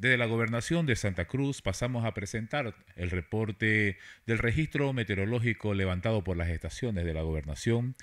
Desde la gobernación de Santa Cruz pasamos a presentar el reporte del registro meteorológico levantado por las estaciones de la gobernación,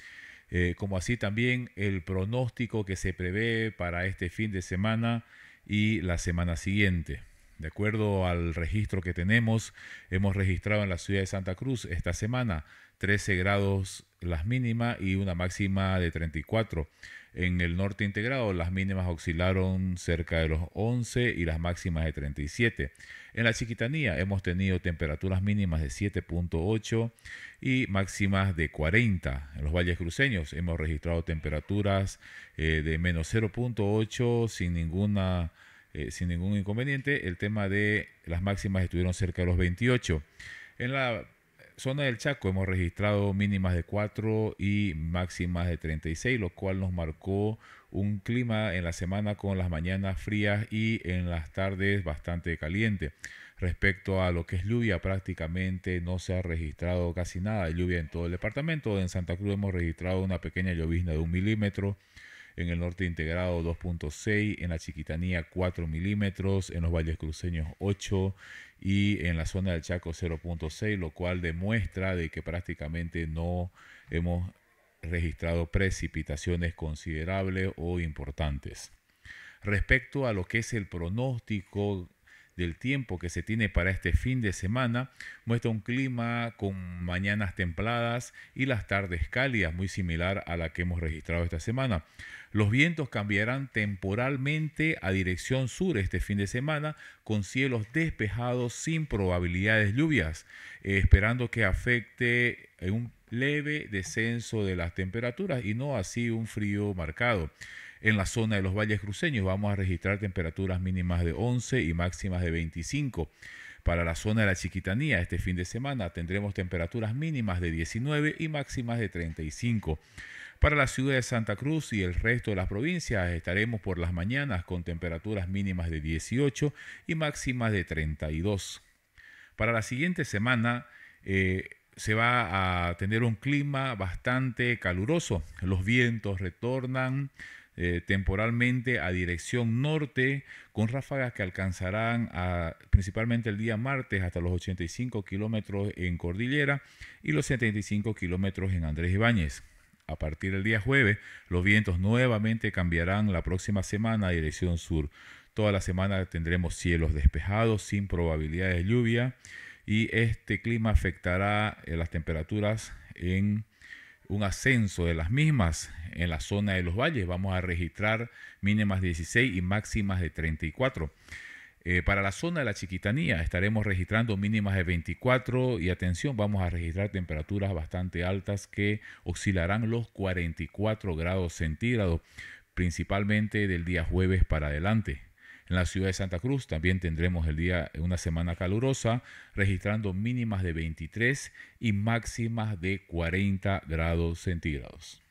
eh, como así también el pronóstico que se prevé para este fin de semana y la semana siguiente. De acuerdo al registro que tenemos, hemos registrado en la ciudad de Santa Cruz esta semana 13 grados las mínimas y una máxima de 34. En el norte integrado las mínimas oscilaron cerca de los 11 y las máximas de 37. En la Chiquitanía hemos tenido temperaturas mínimas de 7.8 y máximas de 40. En los valles cruceños hemos registrado temperaturas eh, de menos 0.8 sin ninguna eh, sin ningún inconveniente. El tema de las máximas estuvieron cerca de los 28. En la zona del Chaco hemos registrado mínimas de 4 y máximas de 36, lo cual nos marcó un clima en la semana con las mañanas frías y en las tardes bastante caliente. Respecto a lo que es lluvia, prácticamente no se ha registrado casi nada de lluvia en todo el departamento. En Santa Cruz hemos registrado una pequeña llovizna de un milímetro en el norte integrado 2.6, en la Chiquitanía 4 milímetros, en los valles cruceños 8 y en la zona del Chaco 0.6, lo cual demuestra de que prácticamente no hemos registrado precipitaciones considerables o importantes. Respecto a lo que es el pronóstico del tiempo que se tiene para este fin de semana muestra un clima con mañanas templadas y las tardes cálidas, muy similar a la que hemos registrado esta semana. Los vientos cambiarán temporalmente a dirección sur este fin de semana con cielos despejados sin probabilidades lluvias, eh, esperando que afecte un leve descenso de las temperaturas y no así un frío marcado. En la zona de los valles cruceños vamos a registrar temperaturas mínimas de 11 y máximas de 25. Para la zona de la Chiquitanía, este fin de semana tendremos temperaturas mínimas de 19 y máximas de 35. Para la ciudad de Santa Cruz y el resto de las provincias estaremos por las mañanas con temperaturas mínimas de 18 y máximas de 32. Para la siguiente semana eh, se va a tener un clima bastante caluroso. Los vientos retornan eh, temporalmente a dirección norte, con ráfagas que alcanzarán principalmente el día martes hasta los 85 kilómetros en Cordillera y los 75 kilómetros en Andrés Ibáñez. A partir del día jueves, los vientos nuevamente cambiarán la próxima semana a dirección sur. Toda la semana tendremos cielos despejados sin probabilidades de lluvia y este clima afectará eh, las temperaturas en un ascenso de las mismas en la zona de los valles. Vamos a registrar mínimas 16 y máximas de 34. Eh, para la zona de la Chiquitanía estaremos registrando mínimas de 24 y atención, vamos a registrar temperaturas bastante altas que oscilarán los 44 grados centígrados, principalmente del día jueves para adelante. En la ciudad de Santa Cruz también tendremos el día una semana calurosa, registrando mínimas de 23 y máximas de 40 grados centígrados.